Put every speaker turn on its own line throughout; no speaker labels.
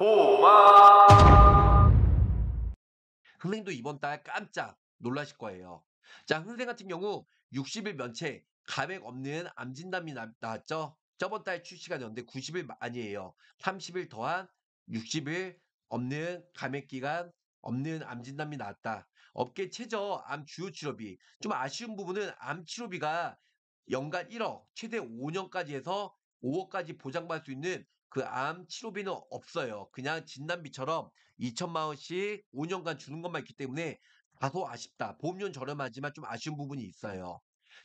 보마 흥생도 이번 달 깜짝 놀라실 거예요. 자, 흥생 같은 경우 60일 면체 감액 없는 암진단이 나왔죠. 저번 달 출시가 되었는데 90일 아니에요. 30일 더한 60일 없는 감액 기간 없는 암진단이 나왔다. 업계 최저 암 주요 치료비. 좀 아쉬운 부분은 암 치료비가 연간 1억, 최대 5년까지 해서 5억까지 보장받을 수 있는 그암 치료비는 없어요. 그냥 진단비처럼 2천만 원씩 5년간 주는 것만 있기 때문에 다소 아쉽다. 보험료는 저렴하지만 좀 아쉬운 부분이 있어요.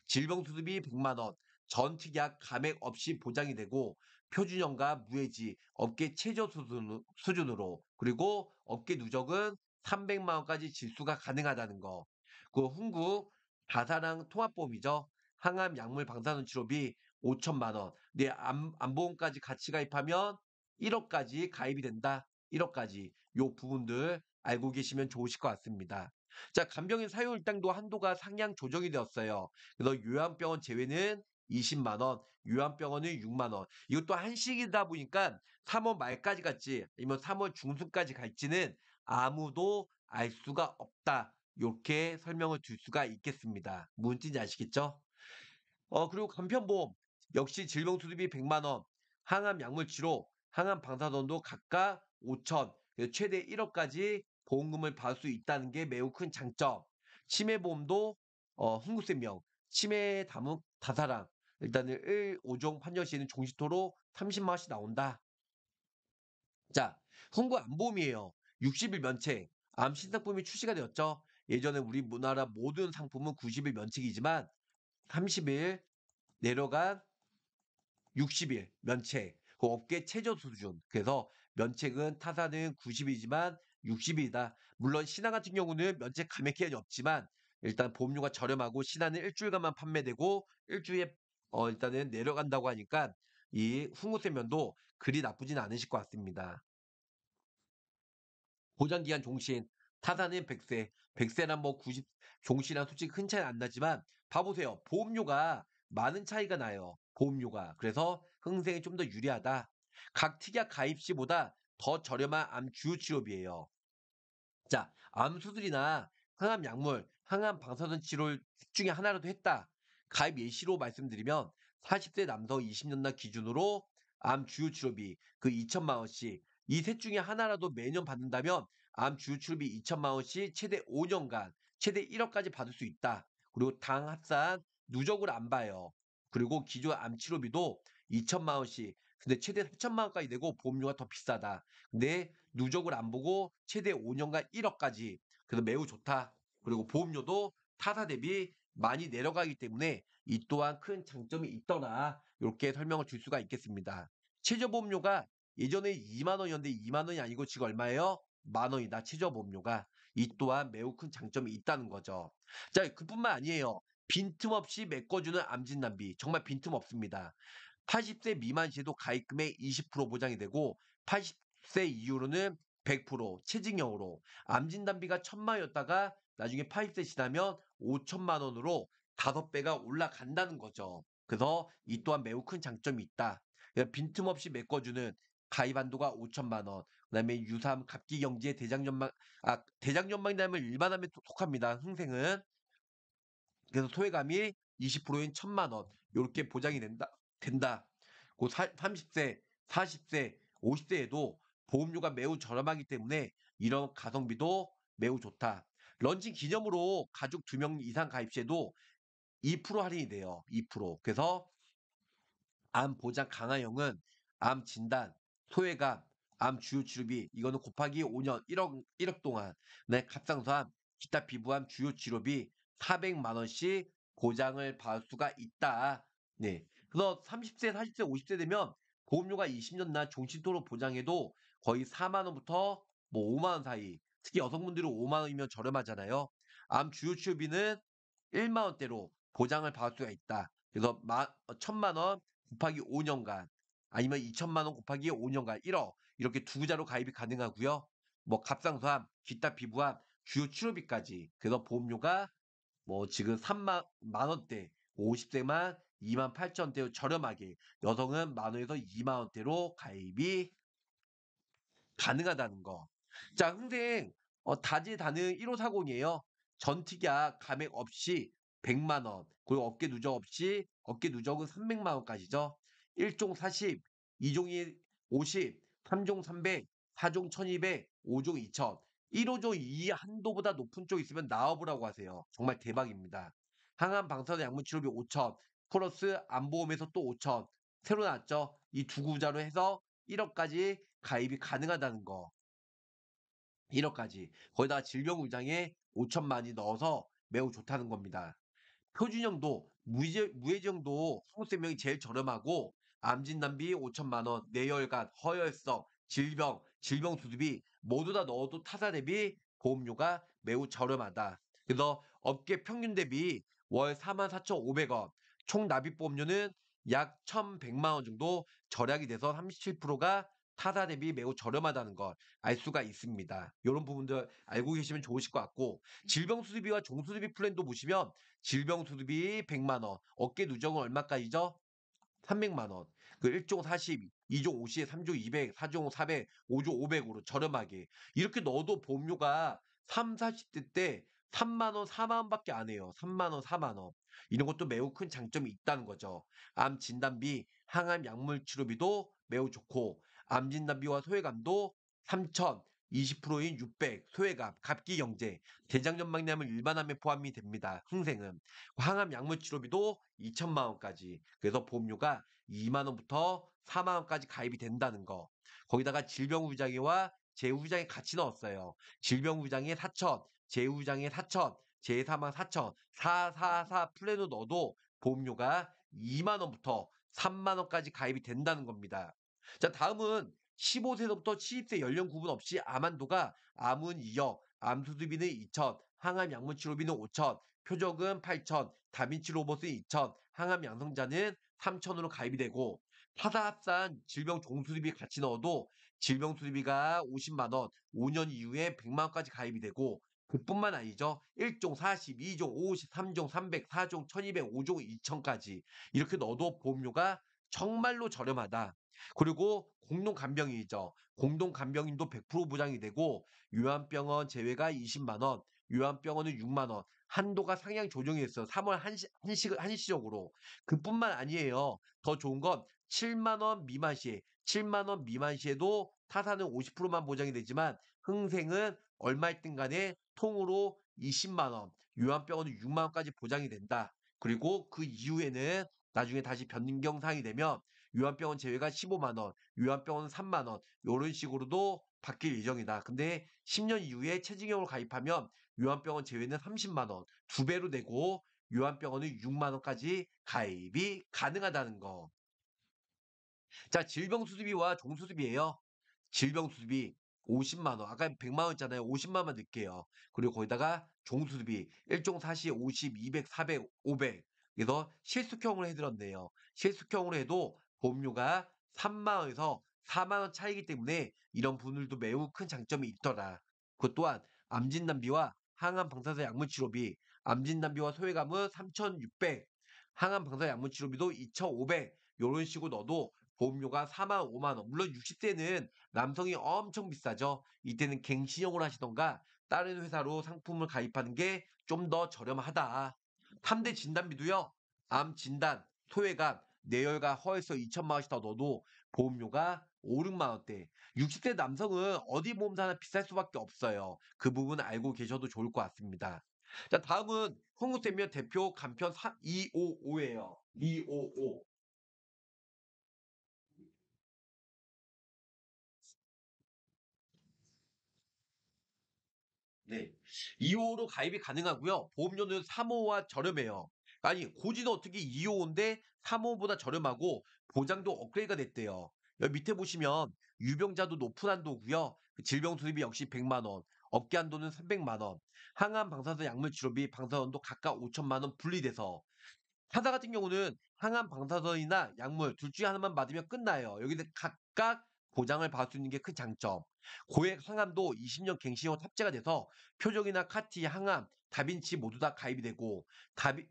질병수습이 100만 원, 전특약 감액 없이 보장이 되고 표준형과 무해지 업계 최저 수준으로 그리고 업계 누적은 300만 원까지 질수가 가능하다는 거. 그 훈구 다사랑 통합보험이죠. 항암 약물 방사선 치료비 5천만 원. 내 안, 보험까지 같이 가입하면 1억까지 가입이 된다. 1억까지 요 부분들 알고 계시면 좋으실 것 같습니다. 자, 간병인 사유 일당도 한도가 상향 조정이 되었어요. 그래서 요양병원 제외는 20만 원, 요양병원은 6만 원. 이것도 한식이다 보니까 3월 말까지 갈지 아니면 3월 중순까지 갈지는 아무도 알 수가 없다. 이렇게 설명을 줄 수가 있겠습니다. 뭔지 아시겠죠? 어, 그리고 간편보험 역시 질병수입이 100만 원, 항암 약물 치료, 항암 방사선도 각각 5천, 최대 1억까지 보험금을 받을 수 있다는 게 매우 큰 장점. 치매 보험도 어, 흥국생명, 치매 담은 다사랑, 일단은 1, 5종 판정 시에는 종시토로 30만 원씩 나온다. 자, 흥국 안보험이에요. 60일 면책, 암 신상품이 출시가 되었죠. 예전에 우리 문화라 모든 상품은 90일 면책이지만 30일 내려간 60일 면책, 그 업계 최저 수준. 그래서 면책은 타사는 90이지만 60이다. 물론 신화 같은 경우는 면책 감액 기한이 없지만 일단 보험료가 저렴하고 신화는 일주일간만 판매되고 일주일에 어 일단은 내려간다고 하니까 이 훈구세 면도 그리 나쁘진 않으실 것 같습니다. 보장기한 종신 타사는 100세 100세란 뭐 90, 종신이랑 솔직히 큰 차이 안 나지만 봐보세요. 보험료가 많은 차이가 나요. 보험료가. 그래서 흥생이 좀 더 유리하다. 각 특약 가입 시보다 더 저렴한 암 주요 치료비예요. 자, 암수술이나 항암 약물, 항암 방사선 치료 중에 하나라도 했다. 가입 예시로 말씀드리면 40대 남성 20년나 기준으로 암 주요 치료비 그 2천만 원씩 이 셋 중에 하나라도 매년 받는다면 암 주요 치료비 2천만 원씩 최대 5년간 최대 1억까지 받을 수 있다. 그리고 당 합산 누적을 안 봐요. 그리고 기존 암치료비도 2천만 원씩 근데 최대 3천만 원까지 내고 보험료가 더 비싸다. 근데 누적을 안 보고 최대 5년간 1억까지 그래서 매우 좋다. 그리고 보험료도 타사 대비 많이 내려가기 때문에 이 또한 큰 장점이 있더라. 이렇게 설명을 줄 수가 있겠습니다. 최저보험료가 예전에 2만 원이었는데 2만 원이 아니고 지금 얼마예요? 만 원이다. 최저보험료가 이 또한 매우 큰 장점이 있다는 거죠. 자, 그뿐만 아니에요. 빈틈없이 메꿔주는 암진 단비 정말 빈틈없습니다. 80세 미만 시도 에 가입금의 20% 보장이 되고 80세 이후로는 100% 체증형으로 암진 단비가천0 0만이었다가 나중에 80세 지나면 5천만 원으로 5배가 올라간다는 거죠. 그래서 이 또한 매우 큰 장점이 있다. 빈틈없이 메꿔주는 가입 한도가 5천만 원. 그다음에 유삼 갑기 경제 대장연망 아 대장연망이 나면 일반하면 속합니다 흥생은 그래서 소외감이 20%인 천만 원 이렇게 보장이 된다. 된다. 그 30세, 40세, 50세에도 보험료가 매우 저렴하기 때문에 이런 가성비도 매우 좋다. 런칭 기념으로 가족 2명 이상 가입시에도 2% 할인이 돼요. 2%. 그래서 암 보장 강화형은 암 진단, 소외감, 암 주요 치료비 이거는 곱하기 5년 1억 1억 동안 내 갑상선 암 기타 피부암 주요 치료비 400만 원씩 보장을 받을 수가 있다. 네. 그래서 30세, 40세, 50세 되면 보험료가 20년나 종신토로 보장해도 거의 4만 원부터 뭐 5만 원 사이. 특히 여성분들은 5만 원이면 저렴하잖아요. 암 주요 치료비는 1만 원대로 보장을 받을 수가 있다. 그래서 마, 어, 천만 원 곱하기 5년간 아니면 2천만 원 곱하기 5년간 1억 이렇게 두 구자로 가입이 가능하고요. 뭐갑상선암 기타 피부암, 주요 치료비까지 그래서 보험료가 뭐 지금 3만 만 원대 50대만 2만 8천 대로 저렴하게 여성은 만 원에서 2만 원대로 가입이 가능하다는 거. 자, 흥생 어, 다지다능 1540이에요. 전특약 감액 없이 100만 원, 그리고 업계 누적 없이 어깨 누적은 300만 원까지죠. 1종 40, 2종이 50, 3종 300, 4종 1200, 5종 2000. 1호조 2 한도보다 높은 쪽 있으면 나와보라고 하세요. 정말 대박입니다. 항암 방사선 약물 치료비 5천, 플러스 안보험에서 또 5천, 새로 나왔죠? 이 두 구자로 해서 1억까지 가입이 가능하다는 거. 1억까지. 거기다가 질병의장에 5천만이 넣어서 매우 좋다는 겁니다. 표준형도, 무해정도 소모세명이 제일 저렴하고, 암진단비 5천만원, 내혈관 허혈성, 질병, 질병 수습이 모두 다 넣어도 타사 대비 보험료가 매우 저렴하다. 그래서 업계 평균 대비 월 44,500원, 총 납입 보험료는 약 1,100만 원 정도 절약이 돼서 37%가 타사 대비 매우 저렴하다는 걸 알 수가 있습니다. 이런 부분들 알고 계시면 좋으실 것 같고 질병수습비와종수습비 플랜도 보시면 질병수습비 100만 원, 어깨 누적은 얼마까지죠? 300만 원, 그 1조 40, 2조 50, 3조 200, 4조 400, 5조 500으로 저렴하게 이렇게 넣어도 보험료가 3, 40대 때 3만원, 4만원밖에 안 해요. 3만원, 4만원. 이런 것도 매우 큰 장점이 있다는 거죠. 암 진단비, 항암 약물 치료비도 매우 좋고 암 진단비와 소외감도 3천, 20%인 600, 소외감, 갑기 경제, 대장염막염은 일반암에 포함이 됩니다. 흥생은 항암 약물 치료비도 2천만 원까지. 그래서 보험료가 2만 원부터 4만 원까지 가입이 된다는 거. 거기다가 질병후유장애와 재후유장애 같이 넣었어요. 질병후유장애 4천, 재후유장애 4천, 제3만 4천, 444 플랜으로 넣어도 보험료가 2만 원부터 3만 원까지 가입이 된다는 겁니다. 자, 다음은 15세부터 70세 연령 구분 없이 암한도가 암은 2억, 암수술비는 2천, 항암 약물 치료비는 5천, 표적은 8천, 다민치 로봇은 2천, 항암 양성자는 3천으로 가입이 되고 타사합산 질병 종수리비 같이 넣어도 질병 수리비가 50만 원, 5년 이후에 100만 원까지 가입이 되고 그뿐만 아니죠. 1종 4 2종 5 3종 3 0 4종 1200, 5종 2000까지 이렇게 넣어도 보험료가 정말로 저렴하다. 그리고 공동간병인이죠. 공동간병인도 100% 보장이 되고 요한병원 제외가 20만원, 요한병원은 6만원, 한도가 상향 조정했어. 이 3월 한시, 한시, 한시적으로. 그뿐만 아니에요. 더 좋은 건 7만원 미만 시에, 7만원 미만 시에도 타산은 50%만 보장이 되지만 흥생은 얼마일든 간에 통으로 20만원, 요한병원은 6만원까지 보장이 된다. 그리고 그 이후에는 나중에 다시 변경상이 되면 요한병원 제외가 15만원, 요한병원은 3만원, 이런 식으로도 바뀔 예정이다. 근데 10년 이후에 체증형을 가입하면 요한병원 제외는 30만 원, 두 배로 내고 요한병원은 6만 원까지 가입이 가능하다는 거. 자, 질병수습비와종수습비예요질병수습비 50만 원, 아까 100만 원있잖아요 50만 원 넣을게요. 그리고 거기다가 종수습비 1종 40, 50, 200, 400, 500. 그래서 실수형으로 해드렸네요. 실수형으로 해도 보험료가 3만 원에서 4만 원 차이기 때문에 이런 분들도 매우 큰 장점이 있더라. 그것 또한 암진단비와 항암 방사선 약물 치료비, 암진 단비와 소외감은 3,600, 항암 방사선 약물 치료비도 2,500 요런 식으로 넣어도 보험료가 4만 5만 원. 물론 60대는 남성이 엄청 비싸죠. 이때는 갱신형을 하시던가 다른 회사로 상품을 가입하는 게 좀 더 저렴하다. 3대 진단비도요. 암 진단, 소외감, 내열과 허에서 2천만 원씩 더 넣어도 보험료가 5, 6만 원대. 60대 남성은 어디 보험사나 비쌀 수밖에 없어요. 그 부분 알고 계셔도 좋을 것 같습니다. 자, 다음은 한국생명 대표 간편 255예요. 255. 네. 2호로 가입이 가능하고요. 보험료는 3호와 저렴해요. 아니 고지는 어떻게 2호인데 3호보다 저렴하고 보장도 업그레이드가 됐대요. 여기 밑에 보시면 유병자도 높은 한도고요. 그 질병 수입이 역시 100만 원, 업계 한도는 300만 원, 항암 방사선 약물 치료비 방사선도 각각 5천만 원 분리돼서 타사 같은 경우는 항암 방사선이나 약물 둘 중에 하나만 받으면 끝나요. 여기는 각각 보장을 받을 수 있는 게 큰 장점. 고액 항암도 20년 갱신후 탑재가 돼서 표적이나 카티, 항암, 다빈치 모두 다 가입이 되고 다비,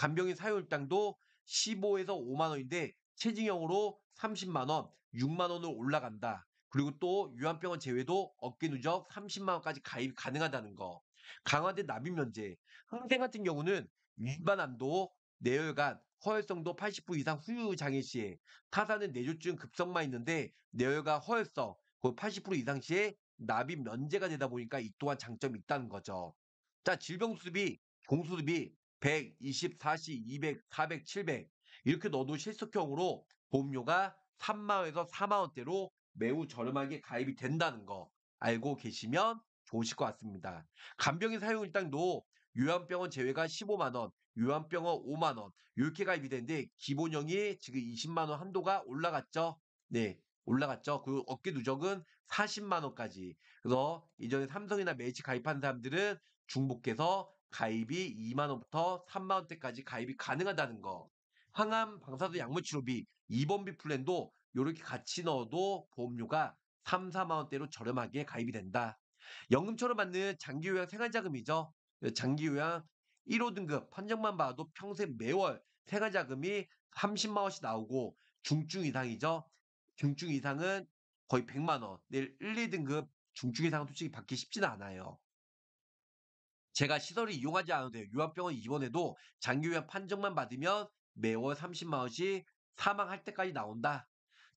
간병인 사유율당도 15에서 5만 원인데 체증형으로 30만 원, 6만 원으로 올라간다. 그리고 또 유한병원 제외도 어깨 누적 30만 원까지 가입 가능하다는 거. 강화된 납입 면제. 항생 같은 경우는 일반암도 내혈관, 허혈성도 80% 이상 후유 장애 시에 타사는 뇌졸중 급성만 있는데 내혈관 허혈성 80% 그 이상 시에 납입 면제가 되다 보니까 이 또한 장점이 있다는 거죠. 자 질병 수습이 공수습이 120, 40, 200, 400, 700 이렇게 넣어도 실속형으로 보험료가 3만원에서 4만원대로 매우 저렴하게 가입이 된다는 거 알고 계시면 좋으실 것 같습니다. 간병인 사용 일당도 요양병원 제외가 15만원, 요양병원 5만원 이렇게 가입이 되는데 기본형이 지금 20만원 한도가 올라갔죠. 네. 올라갔죠. 그 어깨 누적은 40만 원까지. 그래서 이전에 삼성이나 매직 가입한 사람들은 중복해서 가입이 2만원부터 3만원대까지 가입이 가능하다는 거. 항암 방사선 음. 약물 치료비 2번비 플랜도 이렇게 같이 넣어도 보험료가 3, 4만원대로 저렴하게 가입이 된다. 연금처럼 받는 장기요양 생활자금이죠. 장기요양 1호 등급 판정만 봐도 평생 매월 생활자금이 30만원씩 나오고 중증 이상이죠. 중증 이상은 거의 100만원. 내일 1, 2등급 중증 이상은 솔직히 받기 쉽지는 않아요. 제가 시설을 이용하지 않아도 돼요. 요양병원 입원해도 장기요양 판정만 받으면 매월 30만원씩 사망할 때까지 나온다.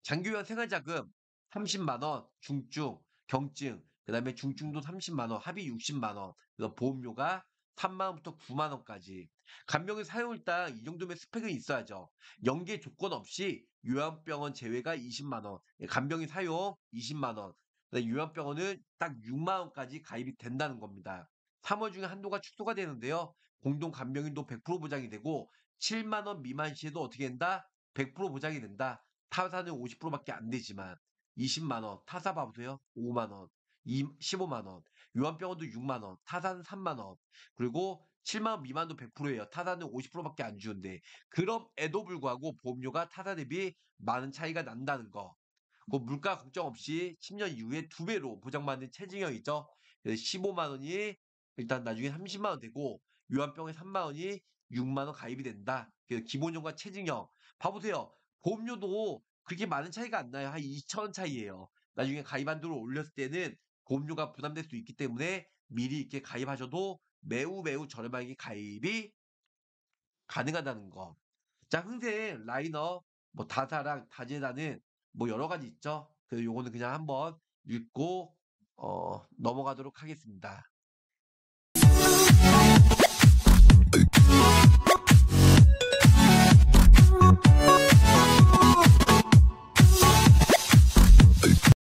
장기요양 생활자금 30만원, 중증, 경증, 그 다음에 중증도 30만원, 합의 60만원, 그 보험료가 3만원부터 9만원까지. 간병인 사용일당 이 정도면 스펙은 있어야죠. 연계 조건 없이 요양병원 제외가 20만원, 간병인 예, 사용 20만원, 요양병원은 딱 6만원까지 가입이 된다는 겁니다. 3월 중에 한도가 축소가 되는데요. 공동 간병인도 100% 보장이 되고 7만 원 미만 시에도 어떻게 된다? 100% 보장이 된다. 타사는 50%밖에 안 되지만 20만 원, 타사 봐보세요. 5만 원, 15만 원, 요한병원도 6만 원, 타사는 3만 원, 그리고 7만 원 미만도 100%예요. 타사는 50%밖에 안 주는데 그럼에도 불구하고 보험료가 타사 대비 많은 차이가 난다는 거. 그 물가 걱정 없이 10년 이후에 두 배로 보장받는 체증형이죠. 15만 원이 일단 나중에 30만 원 되고 요한병에 3만 원이 6만 원 가입이 된다. 그래서 기본료과 체증형 봐보세요. 보험료도 그렇게 많은 차이가 안 나요. 한 2천 원 차이예요. 나중에 가입한도를 올렸을 때는 보험료가 부담될 수 있기 때문에 미리 이렇게 가입하셔도 매우 매우 저렴하게 가입이 가능하다는 거. 자, 흥생 라이너 뭐 다사랑 다재다는 뭐 여러 가지 있죠. 그래서 요거는 그냥 한번 읽고 어, 넘어가도록 하겠습니다.